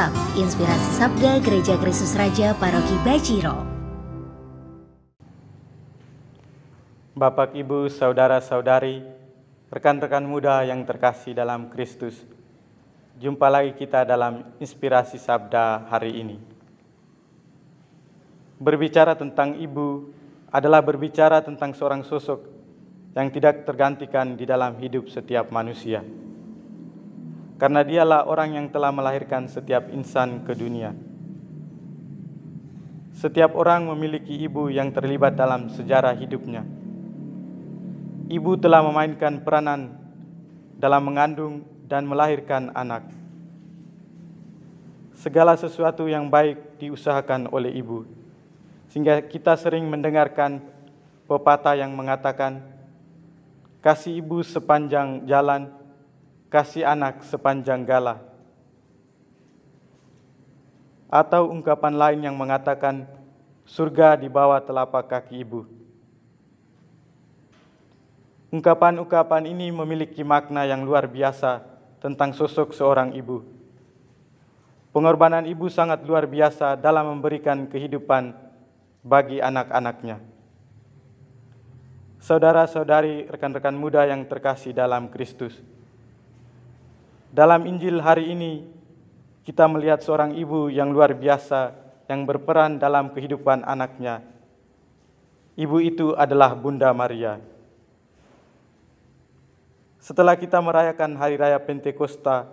Whatsapp Inspirasi Sabda Gereja Kristus Raja Paroki Bajiro. Bapak, Ibu, Saudara-saudari, rekan-rekan muda yang terkasih dalam Kristus, jumpa lagi kita dalam Inspirasi Sabda hari ini. Berbicara tentang ibu adalah berbicara tentang seorang sosok yang tidak tergantikan di dalam hidup setiap manusia karena dialah orang yang telah melahirkan setiap insan ke dunia. Setiap orang memiliki ibu yang terlibat dalam sejarah hidupnya. Ibu telah memainkan peranan dalam mengandung dan melahirkan anak. Segala sesuatu yang baik diusahakan oleh ibu, sehingga kita sering mendengarkan pepatah yang mengatakan, "Kasih ibu sepanjang jalan." kasih anak sepanjang galah Atau ungkapan lain yang mengatakan surga di bawah telapak kaki ibu. Ungkapan-ungkapan ini memiliki makna yang luar biasa tentang sosok seorang ibu. Pengorbanan ibu sangat luar biasa dalam memberikan kehidupan bagi anak-anaknya. Saudara-saudari, rekan-rekan muda yang terkasih dalam Kristus, dalam Injil hari ini, kita melihat seorang ibu yang luar biasa yang berperan dalam kehidupan anaknya. Ibu itu adalah Bunda Maria. Setelah kita merayakan Hari Raya Pentakosta,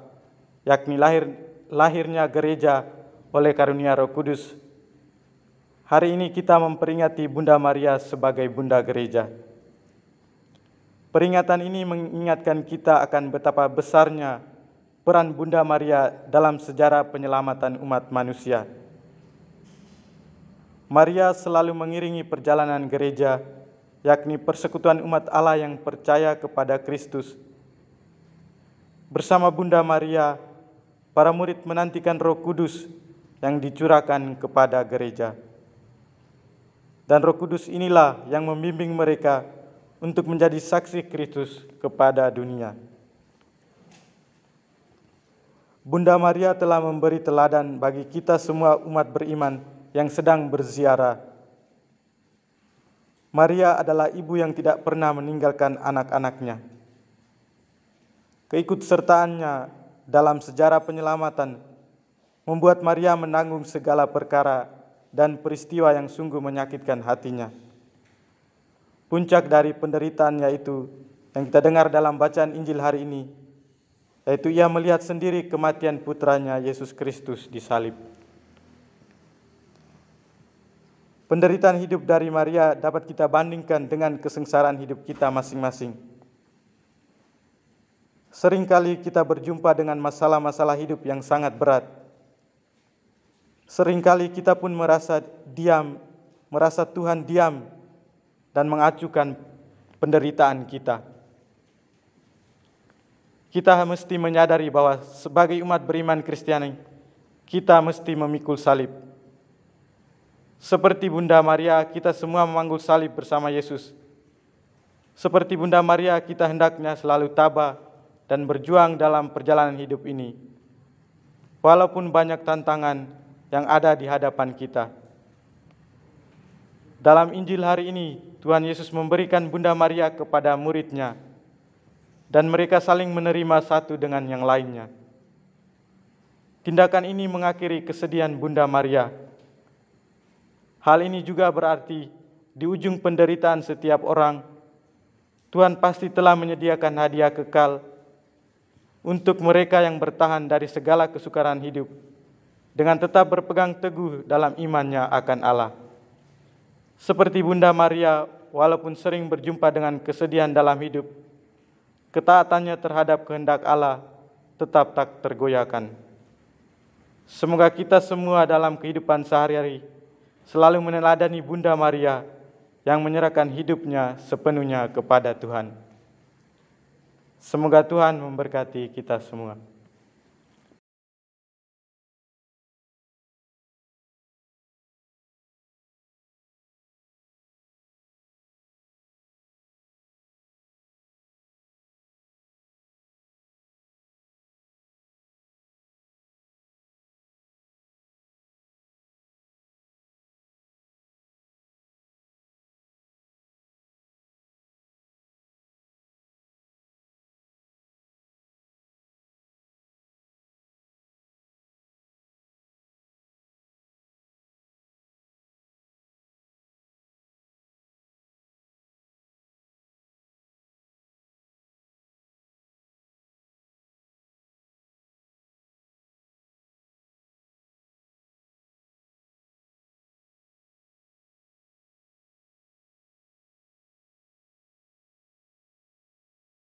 yakni lahir, lahirnya gereja oleh karunia Roh Kudus, hari ini kita memperingati Bunda Maria sebagai Bunda Gereja. Peringatan ini mengingatkan kita akan betapa besarnya peran Bunda Maria dalam sejarah penyelamatan umat manusia. Maria selalu mengiringi perjalanan gereja, yakni persekutuan umat Allah yang percaya kepada Kristus. Bersama Bunda Maria, para murid menantikan Roh Kudus yang dicurahkan kepada gereja. Dan Roh Kudus inilah yang membimbing mereka untuk menjadi saksi Kristus kepada dunia. Bunda Maria telah memberi teladan bagi kita semua umat beriman yang sedang berziarah. Maria adalah ibu yang tidak pernah meninggalkan anak-anaknya. Keikutsertaannya dalam sejarah penyelamatan membuat Maria menanggung segala perkara dan peristiwa yang sungguh menyakitkan hatinya. Puncak dari penderitaannya itu yang kita dengar dalam bacaan Injil hari ini yaitu ia melihat sendiri kematian putranya Yesus Kristus di salib. Penderitaan hidup dari Maria dapat kita bandingkan dengan kesengsaraan hidup kita masing-masing. Seringkali kita berjumpa dengan masalah-masalah hidup yang sangat berat. Seringkali kita pun merasa diam, merasa Tuhan diam dan mengacukan penderitaan kita. Kita mesti menyadari bahwa sebagai umat beriman Kristiani, kita mesti memikul salib. Seperti Bunda Maria, kita semua memanggul salib bersama Yesus. Seperti Bunda Maria, kita hendaknya selalu tabah dan berjuang dalam perjalanan hidup ini. Walaupun banyak tantangan yang ada di hadapan kita. Dalam Injil hari ini, Tuhan Yesus memberikan Bunda Maria kepada muridnya dan mereka saling menerima satu dengan yang lainnya. Tindakan ini mengakhiri kesedihan Bunda Maria. Hal ini juga berarti di ujung penderitaan setiap orang, Tuhan pasti telah menyediakan hadiah kekal untuk mereka yang bertahan dari segala kesukaran hidup, dengan tetap berpegang teguh dalam imannya akan Allah. Seperti Bunda Maria, walaupun sering berjumpa dengan kesedihan dalam hidup, ketaatannya terhadap kehendak Allah tetap tak tergoyahkan. Semoga kita semua dalam kehidupan sehari-hari selalu meneladani Bunda Maria yang menyerahkan hidupnya sepenuhnya kepada Tuhan. Semoga Tuhan memberkati kita semua.